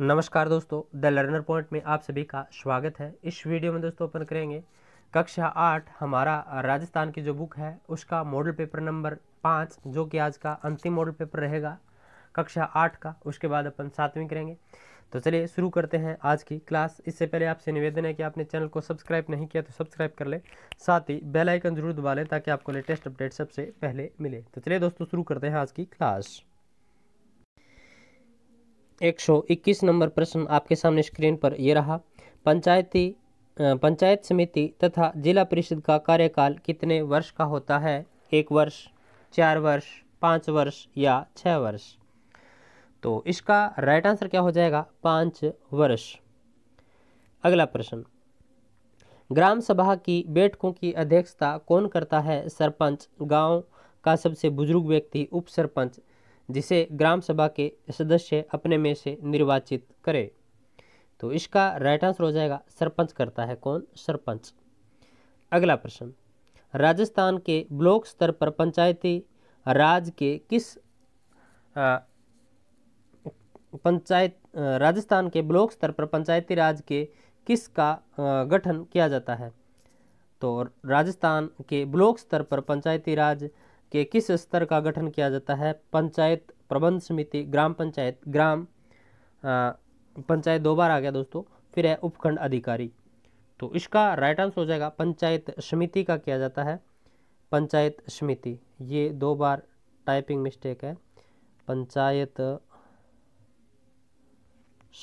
नमस्कार दोस्तों the learner point में आप सभी का स्वागत है इस वीडियो में दोस्तों अपन करेंगे कक्षा आठ हमारा राजस्थान की जो बुक है उसका मॉडल पेपर नंबर पाँच जो कि आज का अंतिम मॉडल पेपर रहेगा कक्षा आठ का उसके बाद अपन सातवीं करेंगे तो चलिए शुरू करते हैं आज की क्लास इससे पहले आपसे निवेदन है कि आपने चैनल को सब्सक्राइब नहीं किया तो सब्सक्राइब कर लें साथ ही बेलाइकन जरूर दबा लें ताकि आपको लेटेस्ट अपडेट सबसे पहले मिले तो चलिए दोस्तों शुरू करते हैं आज की क्लास 121 नंबर प्रश्न आपके सामने स्क्रीन पर यह रहा पंचायती पंचायत समिति तथा जिला परिषद का कार्यकाल कितने वर्ष का होता है एक वर्ष चार वर्ष पाँच वर्ष या छः वर्ष तो इसका राइट आंसर क्या हो जाएगा पाँच वर्ष अगला प्रश्न ग्राम सभा की बैठकों की अध्यक्षता कौन करता है सरपंच गांव का सबसे बुजुर्ग व्यक्ति उप सरपंच जिसे ग्राम सभा के सदस्य अपने में से निर्वाचित करे तो इसका राइट आंसर हो जाएगा सरपंच करता है कौन सरपंच अगला प्रश्न राजस्थान के ब्लॉक स्तर पर पंचायती राज के किस पंचायत राजस्थान के ब्लॉक स्तर पर पंचायती राज के किस का गठन किया जाता है तो राजस्थान के ब्लॉक स्तर पर पंचायती राज के किस स्तर का गठन किया जाता है पंचायत प्रबंध समिति ग्राम पंचायत ग्राम पंचायत दो बार आ गया दोस्तों फिर है उपखंड अधिकारी तो इसका राइट आंसर हो जाएगा पंचायत समिति का किया जाता है पंचायत समिति ये दो बार टाइपिंग मिस्टेक है पंचायत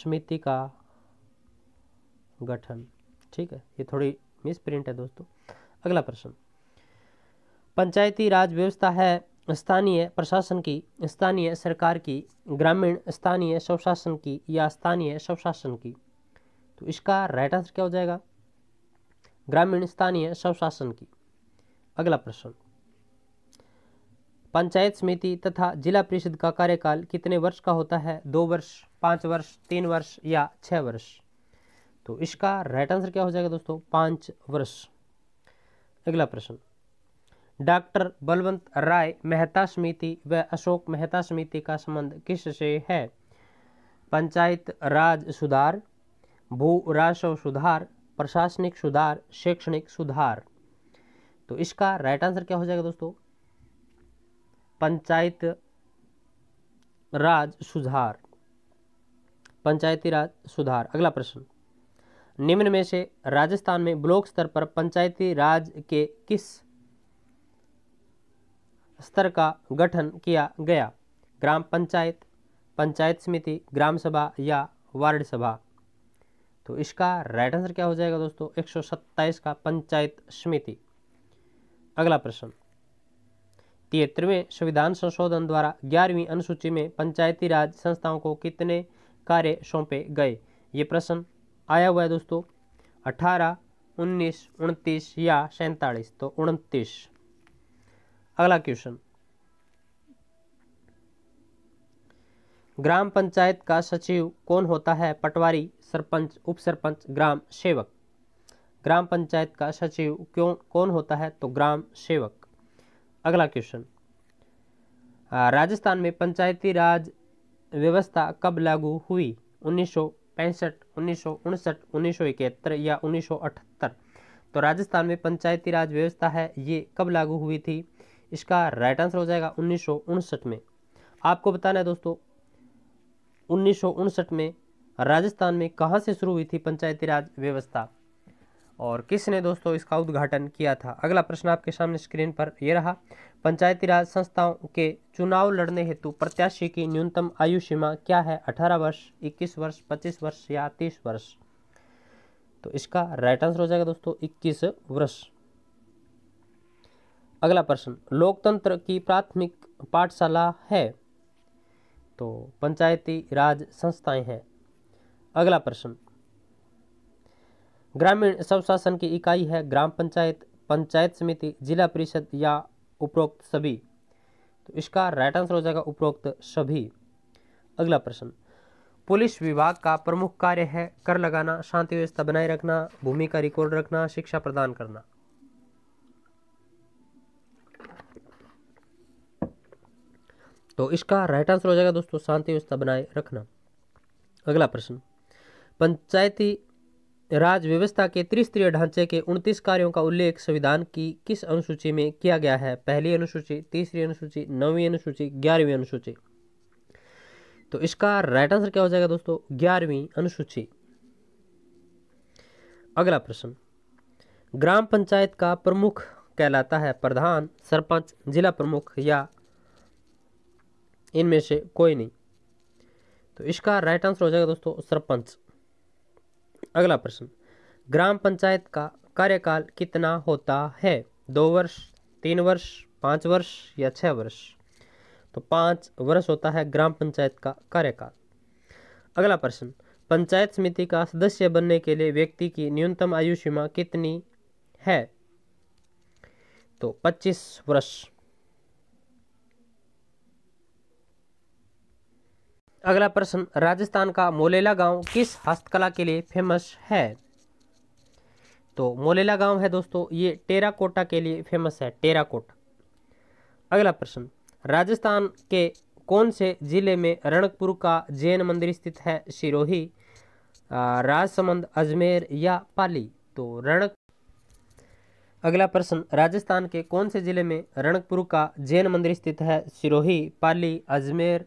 समिति का गठन ठीक है ये थोड़ी मिस प्रिंट है दोस्तों अगला प्रश्न पंचायती राज व्यवस्था है स्थानीय प्रशासन की स्थानीय सरकार की ग्रामीण स्थानीय स्वशासन की या स्थानीय स्वशासन की तो इसका राइट आंसर क्या हो जाएगा ग्रामीण स्थानीय स्वशासन की अगला प्रश्न पंचायत समिति तथा जिला परिषद का कार्यकाल कितने वर्ष का होता है दो वर्ष पाँच वर्ष तीन वर्ष या छः वर्ष तो इसका राइट आंसर क्या हो जाएगा दोस्तों पाँच वर्ष अगला प्रश्न डॉक्टर बलवंत राय मेहता समिति व अशोक मेहता समिति का संबंध किस से है पंचायत राज सुधार भू राजस्व सुधार प्रशासनिक सुधार शैक्षणिक सुधार तो इसका राइट आंसर क्या हो जाएगा दोस्तों पंचायत राज सुधार पंचायती राज सुधार अगला प्रश्न निम्न में से राजस्थान में ब्लॉक स्तर पर पंचायती राज के किस स्तर का गठन किया गया ग्राम पंचायत पंचायत समिति ग्राम सभा या वार्ड सभा तो इसका राइट आंसर क्या हो जाएगा दोस्तों 127 का पंचायत समिति अगला प्रश्न तिहत्तरवें संविधान संशोधन द्वारा ग्यारहवीं अनुसूची में पंचायती राज संस्थाओं को कितने कार्य सौंपे गए ये प्रश्न आया हुआ है दोस्तों 18, 19, उनतीस या सैंतालीस तो उनतीस अगला क्वेश्चन ग्राम पंचायत का सचिव कौन होता है पटवारी सरपंच उप सरपंच ग्राम सेवक ग्राम पंचायत का सचिव क्यों कौन होता है तो ग्राम सेवक अगला क्वेश्चन राजस्थान में पंचायती राज व्यवस्था कब लागू हुई उन्नीस सौ पैंसठ उन्नीस सौ उनसठ उन्नीस सौ इकहत्तर या उन्नीस सौ अठहत्तर तो राजस्थान में पंचायती राज व्यवस्था है ये कब लागू हुई थी इसका राइट आंसर हो जाएगा उन्नीस में आपको बताना है दोस्तों उन्नीस में राजस्थान में कहाँ से शुरू हुई थी पंचायती राज व्यवस्था और किसने दोस्तों इसका उद्घाटन किया था अगला प्रश्न आपके सामने स्क्रीन पर यह रहा पंचायती राज संस्थाओं के चुनाव लड़ने हेतु प्रत्याशी की न्यूनतम आयु सीमा क्या है 18 वर्ष 21 वर्ष 25 वर्ष या 30 वर्ष तो इसका राइट आंसर हो जाएगा दोस्तों 21 वर्ष अगला प्रश्न लोकतंत्र की प्राथमिक पाठशाला है तो पंचायती राज संस्थाएं हैं अगला प्रश्न ग्रामीण स्वशासन की इकाई है ग्राम पंचायत पंचायत समिति जिला परिषद या उपरोक्त सभी तो इसका राइट आंसर हो जाएगा उपरोक्त सभी अगला प्रश्न पुलिस विभाग का प्रमुख कार्य है कर लगाना शांति व्यवस्था बनाए रखना भूमि का रिकॉर्ड रखना शिक्षा प्रदान करना तो इसका राइट आंसर हो जाएगा दोस्तों शांति व्यवस्था बनाए रखना अगला प्रश्न पंचायती राज व्यवस्था के त्रिस्तरीय ढांचे के उनतीस कार्यों का उल्लेख संविधान की किस अनुसूची में किया गया है पहली अनुसूची तीसरी अनुसूची नौवीं अनुसूची ग्यारहवीं अनुसूची तो इसका राइट आंसर क्या हो जाएगा दोस्तों ग्यारहवीं अनुसूची अगला प्रश्न ग्राम पंचायत का प्रमुख कहलाता है प्रधान सरपंच जिला प्रमुख या इनमें से कोई नहीं तो इसका राइट आंसर हो जाएगा दोस्तों सरपंच अगला प्रश्न ग्राम पंचायत का कार्यकाल कितना होता है दो वर्ष तीन वर्ष पाँच वर्ष या छः वर्ष तो पाँच वर्ष होता है ग्राम पंचायत का कार्यकाल अगला प्रश्न पंचायत समिति का सदस्य बनने के लिए व्यक्ति की न्यूनतम आयु सीमा कितनी है तो 25 वर्ष अगला प्रश्न राजस्थान का मोलेला गांव किस हस्तकला के लिए फेमस है तो मोलेला गांव है दोस्तों ये टेराकोटा के लिए फेमस है टेराकोटा अगला प्रश्न राजस्थान के कौन से जिले में रणकपुर का जैन मंदिर स्थित है सिरोही राजसमंद अजमेर या पाली तो रणक अगला प्रश्न राजस्थान के कौन से जिले में रणकपुर का जैन मंदिर स्थित है सिरोही पाली अजमेर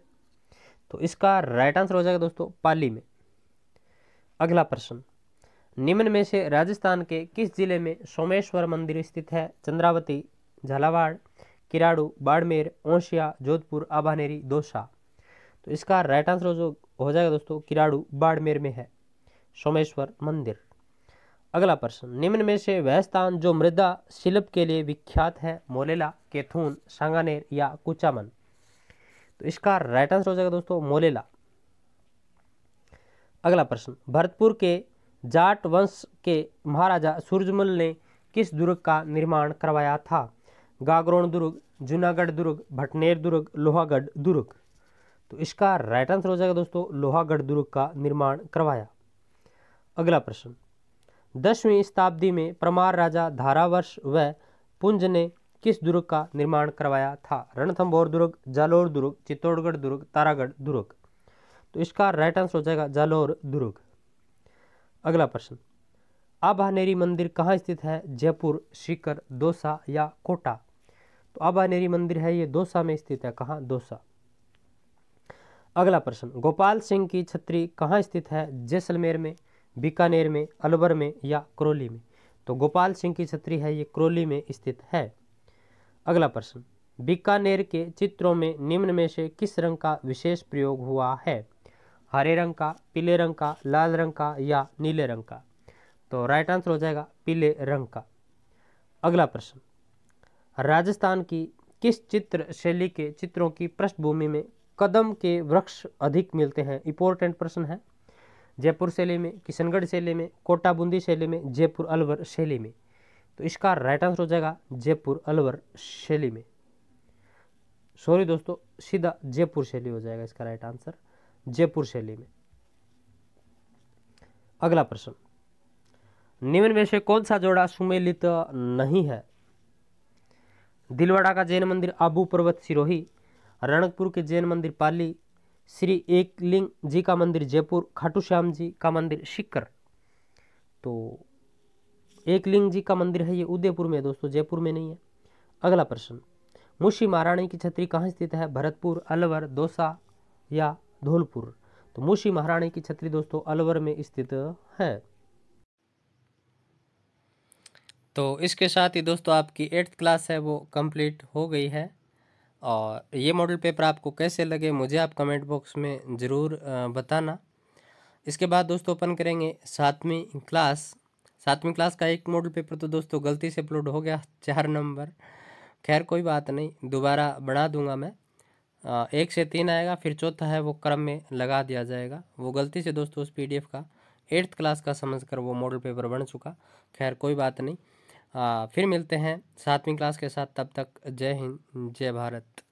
तो इसका राइट आंसर हो जाएगा दोस्तों पाली में अगला प्रश्न निम्न में से राजस्थान के किस जिले में सोमेश्वर मंदिर स्थित है चंद्रावती झालावाड़ किराड़ू बाड़मेर ओंशिया जोधपुर आभानेरी दोसा तो इसका राइट आंसर जो हो जाएगा दोस्तों किराड़ू बाड़मेर में है सोमेश्वर मंदिर अगला प्रश्न निम्न में से वह स्थान जो मृदा शिल्प के लिए विख्यात है मोलेला केथून सांगानेर या कुचामन तो इसका राइट आंसर हो जाएगा दोस्तों मोलेला अगला प्रश्न भरतपुर के जाट वंश के महाराजा सूरजमल ने किस दुर्ग का निर्माण करवाया था गागरोण दुर्ग जूनागढ़ दुर्ग भटनेर दुर्ग लोहागढ़ दुर्ग तो इसका राइट आंसर हो जाएगा दोस्तों लोहागढ़ दुर्ग का निर्माण करवाया अगला प्रश्न दसवीं शताब्दी में परमार राजा धारावर्ष व पुंज ने किस दुर्ग का निर्माण करवाया था रणथम्भौर दुर्ग जालोर दुर्ग चित्तौड़गढ़ दुर्ग तारागढ़ दुर्ग तो इसका राइट आंसर हो जाएगा जालोर दुर्ग अगला प्रश्न आभानेरी मंदिर कहाँ स्थित है जयपुर सीकर दोसा या कोटा तो आभानेरी मंदिर है ये दोसा में स्थित है कहाँ दोसा अगला प्रश्न गोपाल सिंह की छत्री कहाँ स्थित है जैसलमेर में बीकानेर में अलवर में या करौली में तो गोपाल सिंह की छत्री है ये करौली में स्थित है अगला प्रश्न बीकानेर के चित्रों में निम्न में से किस रंग का विशेष प्रयोग हुआ है हरे रंग का पीले रंग का लाल रंग का या नीले रंग का तो राइट आंसर हो जाएगा पीले रंग का अगला प्रश्न राजस्थान की किस चित्र शैली के चित्रों की पृष्ठभूमि में कदम के वृक्ष अधिक मिलते हैं इंपॉर्टेंट प्रश्न है जयपुर शैली में किशनगढ़ शैली में कोटा बूंदी शैली में जयपुर अलवर शैली में तो इसका राइट आंसर हो जाएगा जयपुर अलवर शैली में सॉरी दोस्तों सीधा जयपुर शैली हो जाएगा इसका राइट आंसर जयपुर शैली में अगला प्रश्न निम्न में से कौन सा जोड़ा सुमेलित नहीं है दिलवाड़ा का जैन मंदिर आबू पर्वत सिरोही रणकपुर के जैन मंदिर पाली श्री एकलिंग जी का मंदिर जयपुर खाटू श्याम जी का मंदिर शिकर तो एक लिंग जी का मंदिर है ये उदयपुर में दोस्तों जयपुर में नहीं है अगला प्रश्न मुशी महारानी की छतरी कहाँ स्थित है भरतपुर अलवर दौसा या धौलपुर तो मुशी महारानी की छतरी दोस्तों अलवर में स्थित है तो इसके साथ ही दोस्तों आपकी एट्थ क्लास है वो कंप्लीट हो गई है और ये मॉडल पेपर आपको कैसे लगे मुझे आप कमेंट बॉक्स में ज़रूर बताना इसके बाद दोस्तों ओपन करेंगे सातवीं क्लास सातवीं क्लास का एक मॉडल पेपर तो दोस्तों गलती से अपलोड हो गया चार नंबर खैर कोई बात नहीं दोबारा बना दूंगा मैं आ, एक से तीन आएगा फिर चौथा है वो क्रम में लगा दिया जाएगा वो गलती से दोस्तों उस पी का एट्थ क्लास का कर वो मॉडल पेपर बन चुका खैर कोई बात नहीं आ, फिर मिलते हैं सातवीं क्लास के साथ तब तक जय हिंद जय भारत